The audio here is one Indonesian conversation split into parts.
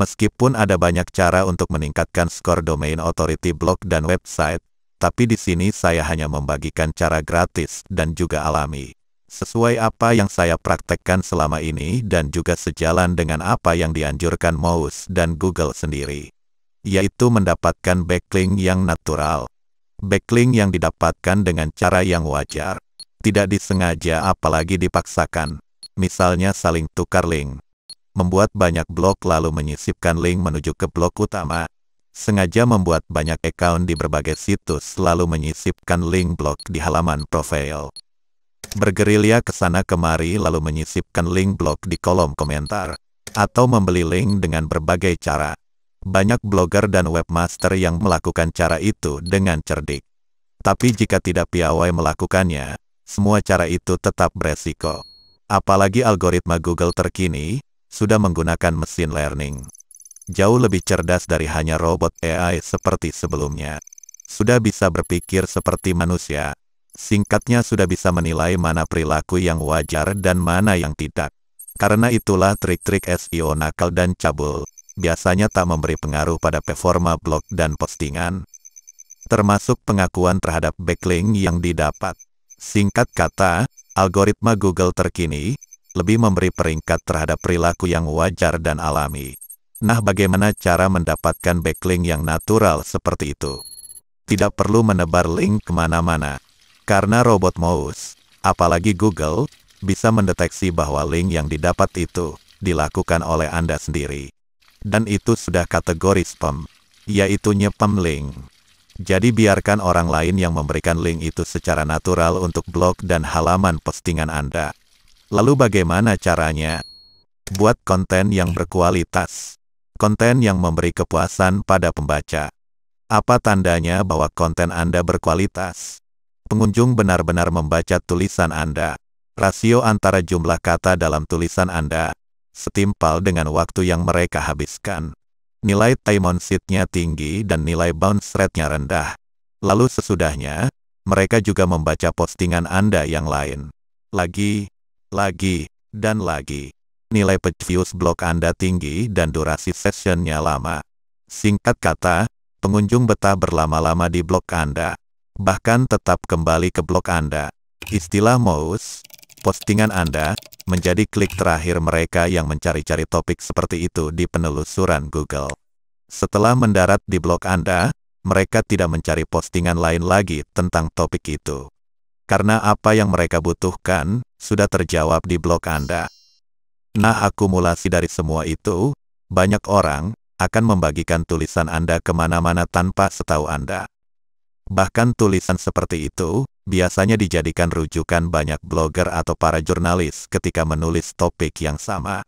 Meskipun ada banyak cara untuk meningkatkan skor domain authority blog dan website, tapi di sini saya hanya membagikan cara gratis dan juga alami. Sesuai apa yang saya praktekkan selama ini dan juga sejalan dengan apa yang dianjurkan Mouse dan Google sendiri. Yaitu mendapatkan backlink yang natural. Backlink yang didapatkan dengan cara yang wajar. Tidak disengaja apalagi dipaksakan. Misalnya saling tukar link membuat banyak blok lalu menyisipkan link menuju ke blok utama. Sengaja membuat banyak account di berbagai situs lalu menyisipkan link blok di halaman profile. Bergerilya ke sana kemari lalu menyisipkan link blog di kolom komentar. Atau membeli link dengan berbagai cara. Banyak blogger dan webmaster yang melakukan cara itu dengan cerdik. Tapi jika tidak piawai melakukannya, semua cara itu tetap beresiko. Apalagi algoritma Google terkini, sudah menggunakan mesin learning. Jauh lebih cerdas dari hanya robot AI seperti sebelumnya. Sudah bisa berpikir seperti manusia. Singkatnya sudah bisa menilai mana perilaku yang wajar dan mana yang tidak. Karena itulah trik-trik SEO nakal dan cabul biasanya tak memberi pengaruh pada performa blog dan postingan, termasuk pengakuan terhadap backlink yang didapat. Singkat kata, algoritma Google terkini lebih memberi peringkat terhadap perilaku yang wajar dan alami. Nah bagaimana cara mendapatkan backlink yang natural seperti itu? Tidak perlu menebar link kemana-mana. Karena robot mouse, apalagi Google, bisa mendeteksi bahwa link yang didapat itu dilakukan oleh Anda sendiri. Dan itu sudah kategori spam, yaitu nyepam link. Jadi biarkan orang lain yang memberikan link itu secara natural untuk blog dan halaman postingan Anda. Lalu bagaimana caranya? Buat konten yang berkualitas. Konten yang memberi kepuasan pada pembaca. Apa tandanya bahwa konten Anda berkualitas? Pengunjung benar-benar membaca tulisan Anda. Rasio antara jumlah kata dalam tulisan Anda setimpal dengan waktu yang mereka habiskan. Nilai time on nya tinggi dan nilai bounce rate-nya rendah. Lalu sesudahnya, mereka juga membaca postingan Anda yang lain. Lagi, lagi, dan lagi. Nilai views blog Anda tinggi dan durasi sessionnya lama. Singkat kata, pengunjung betah berlama-lama di blog Anda. Bahkan tetap kembali ke blog Anda. Istilah mouse, postingan Anda, menjadi klik terakhir mereka yang mencari-cari topik seperti itu di penelusuran Google. Setelah mendarat di blog Anda, mereka tidak mencari postingan lain lagi tentang topik itu karena apa yang mereka butuhkan sudah terjawab di blog Anda. Nah, akumulasi dari semua itu, banyak orang akan membagikan tulisan Anda kemana-mana tanpa setahu Anda. Bahkan tulisan seperti itu biasanya dijadikan rujukan banyak blogger atau para jurnalis ketika menulis topik yang sama.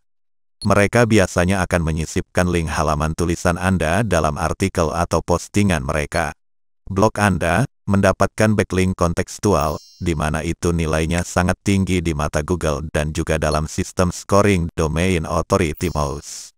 Mereka biasanya akan menyisipkan link halaman tulisan Anda dalam artikel atau postingan mereka. Blog Anda mendapatkan backlink kontekstual, di mana itu nilainya sangat tinggi di mata Google dan juga dalam sistem scoring domain authority mouse.